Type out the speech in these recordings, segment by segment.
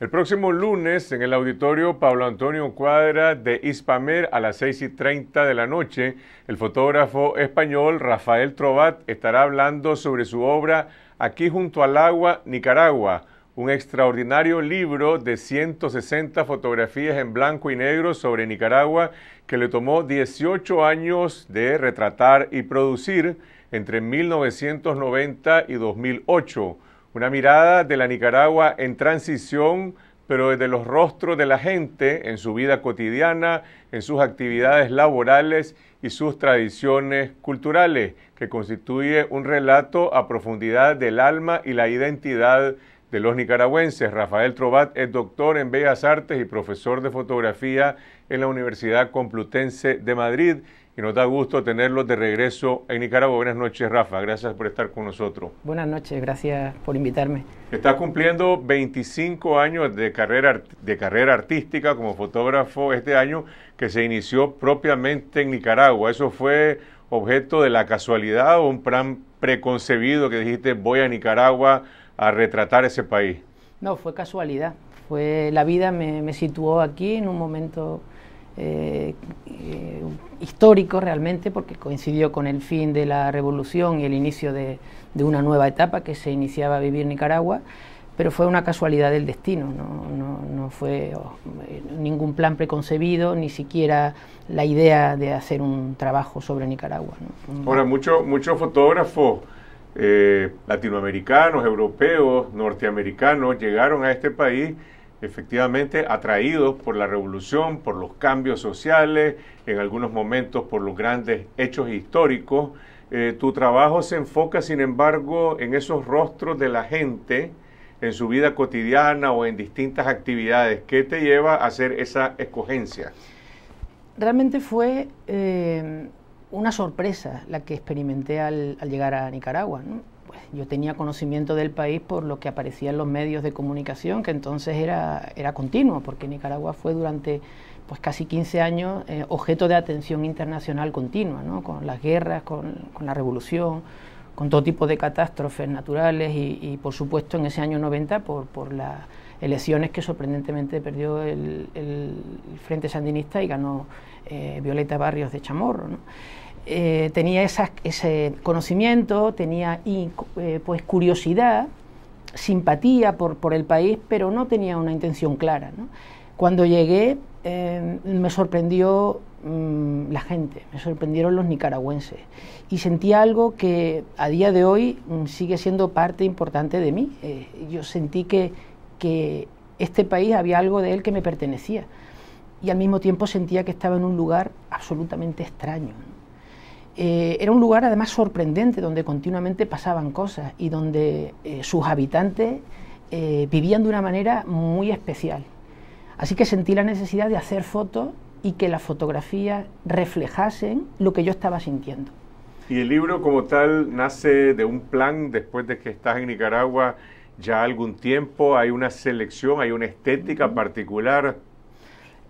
El próximo lunes en el auditorio Pablo Antonio Cuadra de Ispamer a las 6 y 30 de la noche, el fotógrafo español Rafael Trobat estará hablando sobre su obra Aquí junto al agua, Nicaragua, un extraordinario libro de 160 fotografías en blanco y negro sobre Nicaragua que le tomó 18 años de retratar y producir entre 1990 y 2008 una mirada de la Nicaragua en transición, pero desde los rostros de la gente, en su vida cotidiana, en sus actividades laborales y sus tradiciones culturales, que constituye un relato a profundidad del alma y la identidad de los nicaragüenses. Rafael Trobat es doctor en Bellas Artes y profesor de fotografía en la Universidad Complutense de Madrid. Y nos da gusto tenerlos de regreso en Nicaragua. Buenas noches, Rafa. Gracias por estar con nosotros. Buenas noches, gracias por invitarme. Está cumpliendo 25 años de carrera, de carrera artística como fotógrafo este año que se inició propiamente en Nicaragua. ¿Eso fue objeto de la casualidad o un plan preconcebido que dijiste voy a Nicaragua a retratar ese país? No, fue casualidad. Fue, la vida me, situó aquí en un momento eh, eh, histórico realmente, porque coincidió con el fin de la revolución y el inicio de, una nueva etapa que se iniciaba a vivir Nicaragua, pero fue una casualidad del destino, no, fue oh, eh, ningún plan preconcebido, ni siquiera la idea de hacer un trabajo sobre Nicaragua. Ahora, muchos mucho fotógrafos eh, latinoamericanos, europeos, norteamericanos llegaron a este país efectivamente atraídos por la revolución, por los cambios sociales, en algunos momentos por los grandes hechos históricos. Eh, tu trabajo se enfoca, sin embargo, en esos rostros de la gente, en su vida cotidiana o en distintas actividades. ¿Qué te lleva a hacer esa escogencia? Realmente fue eh, una sorpresa la que experimenté al, llegar a Nicaragua. Pues yo tenía conocimiento del país por lo que aparecía en los medios de comunicación, que entonces era, era continuo, porque Nicaragua fue durante pues casi 15 años eh, objeto de atención internacional continua, con las guerras, con, la revolución, con todo tipo de catástrofes naturales y, por supuesto en ese año 90 por, por la elecciones que sorprendentemente perdió el, Frente Sandinista y ganó eh, Violeta Barrios de Chamorro. Eh, tenía ese conocimiento, tenía eh, pues curiosidad, simpatía por, por, el país, pero no tenía una intención clara. Cuando llegué me sorprendió mm, la gente, me sorprendieron los nicaragüenses y sentí algo que a día de hoy mm, sigue siendo parte importante de mí. yo sentí que que este país había algo de él que me pertenecía y al mismo tiempo sentía que estaba en un lugar absolutamente extraño. Eh, era un lugar además sorprendente donde continuamente pasaban cosas y donde eh, sus habitantes eh, vivían de una manera muy especial. Así que sentí la necesidad de hacer fotos y que las fotografías reflejasen lo que yo estaba sintiendo. ¿Y el libro como tal nace de un plan después de que estás en Nicaragua? ya algún tiempo? ¿Hay una selección, hay una estética particular?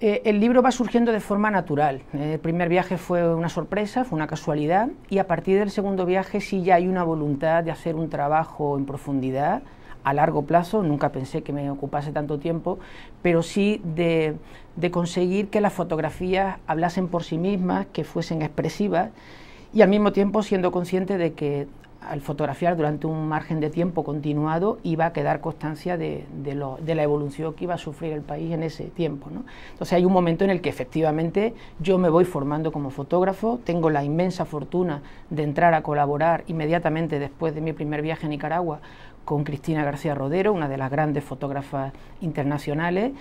Eh, el libro va surgiendo de forma natural. Eh, el primer viaje fue una sorpresa, fue una casualidad, y a partir del segundo viaje sí ya hay una voluntad de hacer un trabajo en profundidad, a largo plazo, nunca pensé que me ocupase tanto tiempo, pero sí de conseguir que las fotografías hablasen por sí mismas, que fuesen expresivas y al mismo tiempo siendo consciente de que al fotografiar durante un margen de tiempo continuado iba a quedar constancia de, la evolución que iba a sufrir el país en ese tiempo. Entonces hay un momento en el que efectivamente yo me voy formando como fotógrafo, tengo la inmensa fortuna de entrar a colaborar inmediatamente después de mi primer viaje a Nicaragua con Cristina García Rodero, una de las grandes fotógrafas internacionales,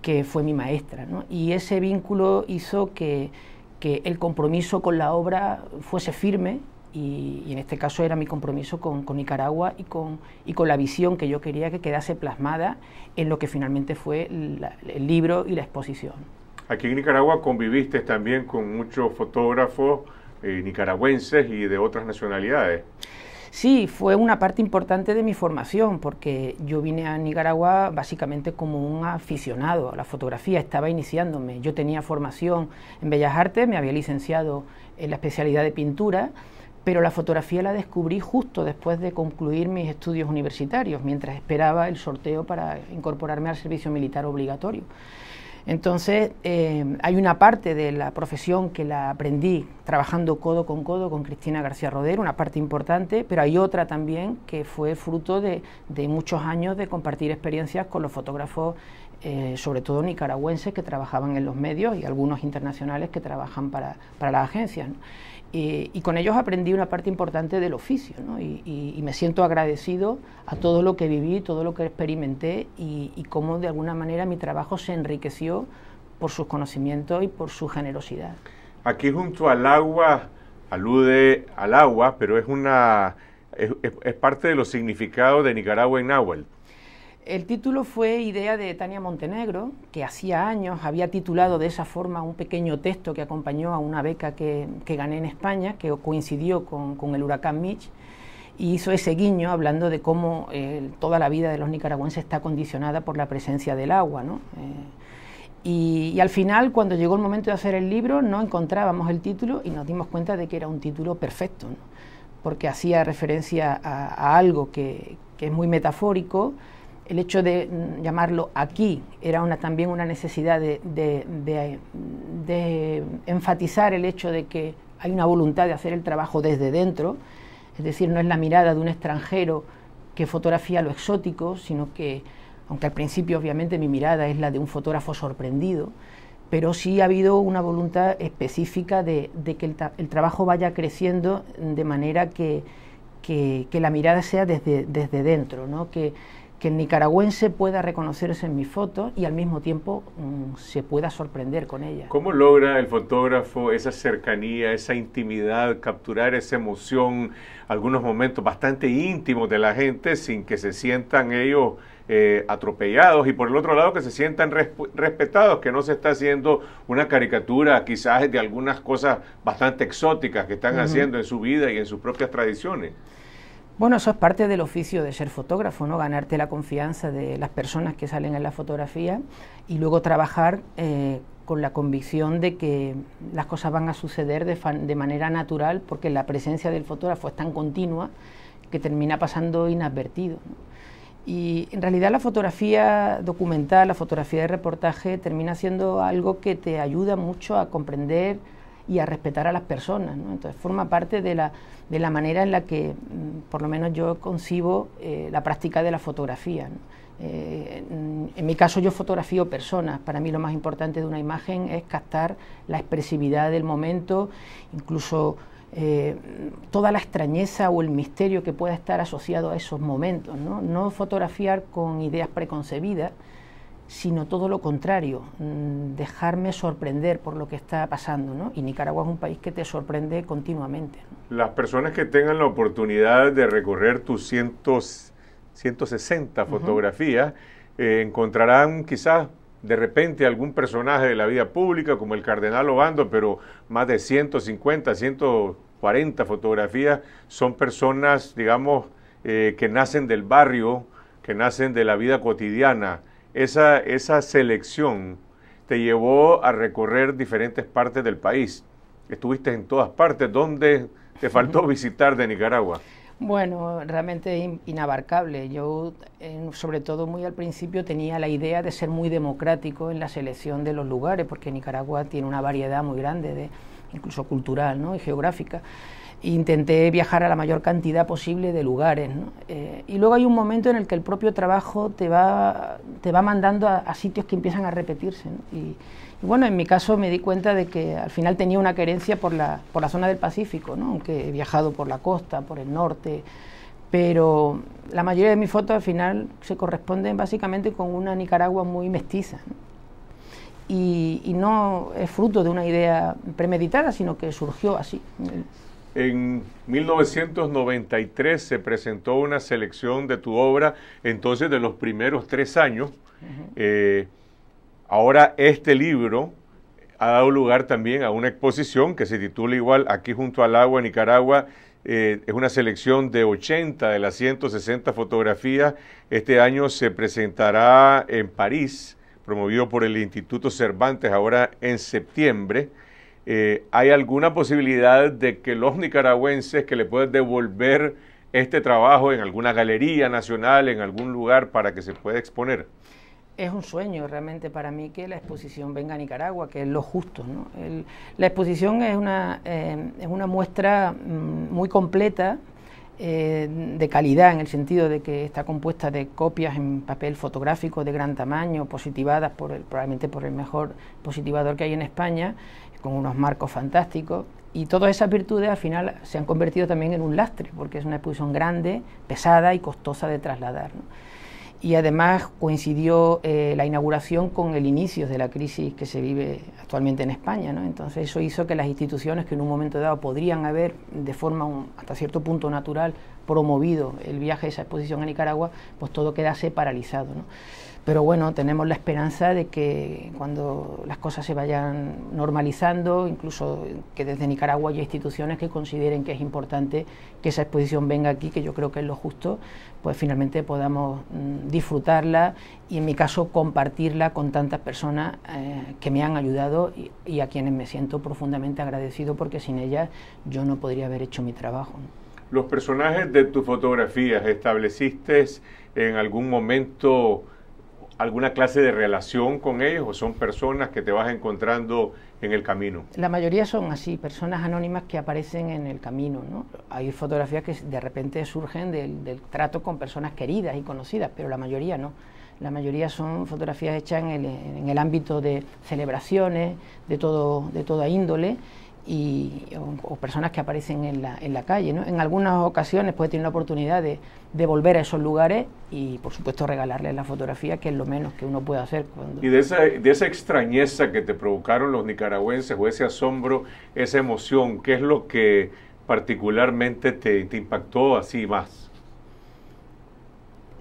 que fue mi maestra. Y ese vínculo hizo que el compromiso con la obra fuese firme y, en este caso era mi compromiso con, Nicaragua y con, y con, la visión que yo quería que quedase plasmada en lo que finalmente fue el libro y la exposición. Aquí en Nicaragua conviviste también con muchos fotógrafos eh, nicaragüenses y de otras nacionalidades. Sí, fue una parte importante de mi formación, porque yo vine a Nicaragua básicamente como un aficionado a la fotografía, estaba iniciándome. Yo tenía formación en Bellas Artes, me había licenciado en la especialidad de pintura pero la fotografía la descubrí justo después de concluir mis estudios universitarios, mientras esperaba el sorteo para incorporarme al servicio militar obligatorio. Entonces, eh, hay una parte de la profesión que la aprendí trabajando codo con codo con Cristina García Rodero, una parte importante, pero hay otra también que fue fruto de, muchos años de compartir experiencias con los fotógrafos, eh, sobre todo nicaragüenses que trabajaban en los medios y algunos internacionales que trabajan para, las agencias. Eh, y con ellos aprendí una parte importante del oficio, y, me siento agradecido a todo lo que viví, todo lo que experimenté y, cómo de alguna manera mi trabajo se enriqueció por sus conocimientos y por su generosidad. Aquí junto al agua, alude al agua, pero es, parte de los significados de Nicaragua en náhuatl. El título fue idea de Tania Montenegro, que hacía años había titulado de esa forma un pequeño texto que acompañó a una beca que, gané en España, que coincidió con, el huracán Mitch, y hizo ese guiño hablando de cómo eh, toda la vida de los nicaragüenses está condicionada por la presencia del agua. Eh, y, al final, cuando llegó el momento de hacer el libro, no encontrábamos el título y nos dimos cuenta de que era un título perfecto, porque hacía referencia a, algo que es muy metafórico, el hecho de mm, llamarlo aquí era una, también una necesidad de, enfatizar el hecho de que hay una voluntad de hacer el trabajo desde dentro, es decir, no es la mirada de un extranjero que fotografía lo exótico, sino que, aunque al principio obviamente mi mirada es la de un fotógrafo sorprendido, pero sí ha habido una voluntad específica de, que el, trabajo vaya creciendo de manera que, la mirada sea desde, desde dentro, ¿no? que que el nicaragüense pueda reconocerse en mi foto y al mismo tiempo mm, se pueda sorprender con ella. ¿Cómo logra el fotógrafo esa cercanía, esa intimidad, capturar esa emoción, algunos momentos bastante íntimos de la gente sin que se sientan ellos eh, atropellados y por el otro lado que se sientan respetados, que no se está haciendo una caricatura quizás de algunas cosas bastante exóticas que están haciendo en su vida y en sus propias tradiciones? Bueno, eso es parte del oficio de ser fotógrafo, ¿no? ganarte la confianza de las personas que salen en la fotografía y luego trabajar eh, con la convicción de que las cosas van a suceder de, manera natural porque la presencia del fotógrafo es tan continua que termina pasando inadvertido. Y en realidad la fotografía documental, la fotografía de reportaje termina siendo algo que te ayuda mucho a comprender y a respetar a las personas. Entonces forma parte de la, de la manera en la que, mm, por lo menos yo concibo eh, la práctica de la fotografía. Eh, en, mi caso yo fotografío personas, para mí lo más importante de una imagen es captar la expresividad del momento, incluso eh, toda la extrañeza o el misterio que pueda estar asociado a esos momentos. no fotografiar con ideas preconcebidas, sino todo lo contrario, mm, dejarme sorprender por lo que está pasando. Y Nicaragua es un país que te sorprende continuamente. Las personas que tengan la oportunidad de recorrer tus 160 fotografías, eh, encontrarán quizás de repente algún personaje de la vida pública, como el cardenal Obando, pero más de 150, 140 fotografías son personas, digamos, eh, que nacen del barrio, que nacen de la vida cotidiana esa, esa selección te llevó a recorrer diferentes partes del país. Estuviste en todas partes. ¿Dónde te faltó visitar de Nicaragua? Bueno, realmente inabarcable. Yo, sobre todo muy al principio, tenía la idea de ser muy democrático en la selección de los lugares, porque Nicaragua tiene una variedad muy grande, de, incluso cultural ¿no? y geográfica intenté viajar a la mayor cantidad posible de lugares. Eh, y luego hay un momento en el que el propio trabajo te va, te va mandando a, sitios que empiezan a repetirse. Y, bueno, en mi caso me di cuenta de que al final tenía una querencia por la, zona del Pacífico, aunque he viajado por la costa, por el norte, pero la mayoría de mis fotos al final se corresponden básicamente con una Nicaragua muy mestiza. y no es fruto de una idea premeditada, sino que surgió así. En 1993 se presentó una selección de tu obra, entonces de los primeros tres años. Eh, ahora este libro ha dado lugar también a una exposición que se titula igual Aquí junto al agua, Nicaragua. Eh, es una selección de 80 de las 160 fotografías. Este año se presentará en París, promovido por el Instituto Cervantes, ahora en septiembre. Eh, ¿hay alguna posibilidad de que los nicaragüenses que le puedan devolver este trabajo en alguna galería nacional, en algún lugar para que se pueda exponer? Es un sueño realmente para mí que la exposición venga a Nicaragua, que es lo justo. la exposición es una, eh, es una muestra mm, muy completa eh, de calidad en el sentido de que está compuesta de copias en papel fotográfico de gran tamaño, positivadas por probablemente por el mejor positivador que hay en España, con unos marcos fantásticos. Y todas esas virtudes al final se han convertido también en un lastre, porque es una exposición grande, pesada y costosa de trasladar. ¿no? Y además coincidió eh, la inauguración con el inicio de la crisis que se vive actualmente en España. ¿no? Entonces eso hizo que las instituciones que en un momento dado podrían haber, de forma hasta cierto punto natural, promovido el viaje de esa exposición a Nicaragua, pues todo quedase paralizado. ¿no? pero bueno, tenemos la esperanza de que cuando las cosas se vayan normalizando, incluso que desde Nicaragua haya instituciones que consideren que es importante que esa exposición venga aquí, que yo creo que es lo justo, pues finalmente podamos mm, disfrutarla y en mi caso compartirla con tantas personas eh, que me han ayudado y, y, a quienes me siento profundamente agradecido porque sin ellas yo no podría haber hecho mi trabajo. Los personajes de tus fotografías estableciste en algún momento alguna clase de relación con ellos o son personas que te vas encontrando en el camino? La mayoría son así, personas anónimas que aparecen en el camino. ¿no? Hay fotografías que de repente surgen del, trato con personas queridas y conocidas, pero la mayoría no. La mayoría son fotografías hechas en el, en el ámbito de celebraciones de, todo, de toda índole y, o, personas que aparecen en la, en la calle. ¿no? En algunas ocasiones puede tener la oportunidad de, volver a esos lugares y por supuesto regalarles la fotografía, que es lo menos que uno puede hacer. Y de esa, de esa extrañeza que te provocaron los nicaragüenses o ese asombro, esa emoción, ¿qué es lo que particularmente te, te impactó así más?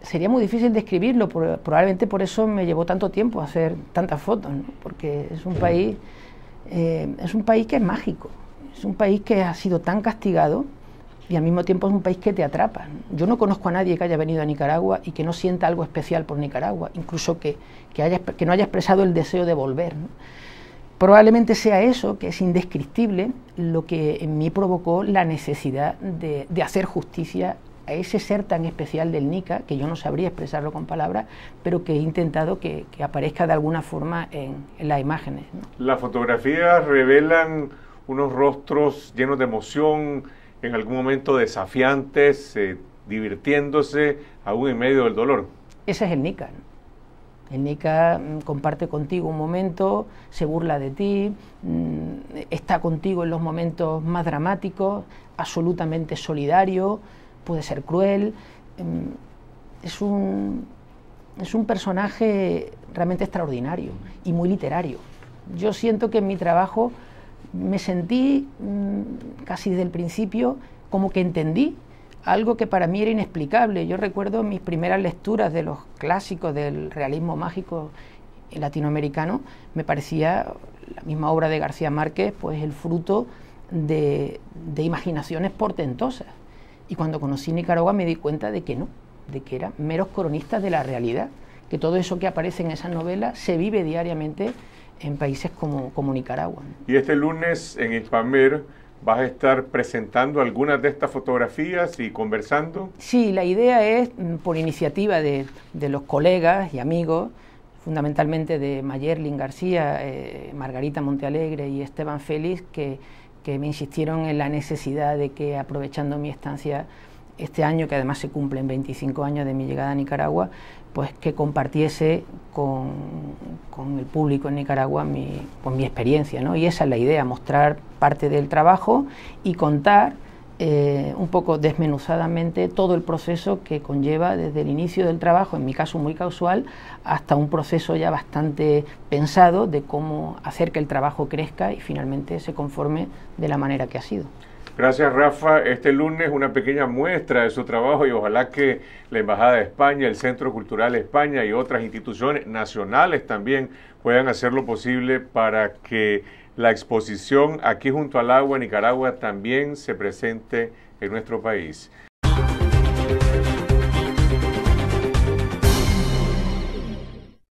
sería muy difícil describirlo, probablemente por eso me llevó tanto tiempo hacer tantas fotos, porque es un país eh, es un país que es mágico, es un país que ha sido tan castigado y al mismo tiempo es un país que te atrapa. Yo no conozco a nadie que haya venido a Nicaragua y que no sienta algo especial por Nicaragua, incluso que, no haya expresado el deseo de volver. Probablemente sea eso, que es indescriptible, lo que en mí provocó la necesidad de, de hacer justicia a ese ser tan especial del Nica, que yo no sabría expresarlo con palabras, pero que he intentado que, aparezca de alguna forma en, las imágenes. Las fotografías revelan unos rostros llenos de emoción, en algún momento desafiantes, eh, divirtiéndose aún en medio del dolor. Ese es el Nica. El Nica mm, comparte contigo un momento, se burla de ti, mm, está contigo en los momentos más dramáticos, absolutamente solidario, puede ser cruel. Em, es un, es un personaje realmente extraordinario y muy literario. Yo siento que en mi trabajo me sentí mm, casi desde el principio como que entendí algo que para mí era inexplicable. Yo recuerdo mis primeras lecturas de los clásicos del realismo mágico latinoamericano, me parecía la misma obra de García Márquez, pues el fruto de imaginaciones portentosas. Y cuando conocí Nicaragua me di cuenta de que no, de que eran meros cronistas de la realidad, que todo eso que aparece en esa novela se vive diariamente en países como, Nicaragua. Y este lunes en Ispamer vas a estar presentando algunas de estas fotografías y conversando. Sí, la idea es, mm, por iniciativa de, los colegas y amigos, fundamentalmente de Mayerlin García, eh, Margarita Montealegre y Esteban Félix, que que me insistieron en la necesidad de que aprovechando mi estancia este año, que además se cumplen 25 años de mi llegada a Nicaragua, pues que compartiese con, con el público en Nicaragua mi, pues mi experiencia. ¿no? Y esa es la idea, mostrar parte del trabajo y contar eh, un poco desmenuzadamente todo el proceso que conlleva desde el inicio del trabajo, en mi caso muy casual, hasta un proceso ya bastante pensado de cómo hacer que el trabajo crezca y finalmente se conforme de la manera que ha sido. Gracias Rafa. Este lunes una pequeña muestra de su trabajo y ojalá que la Embajada de España, el Centro Cultural España y otras instituciones nacionales también puedan hacer lo posible para que la exposición aquí junto al agua Nicaragua también se presente en nuestro país.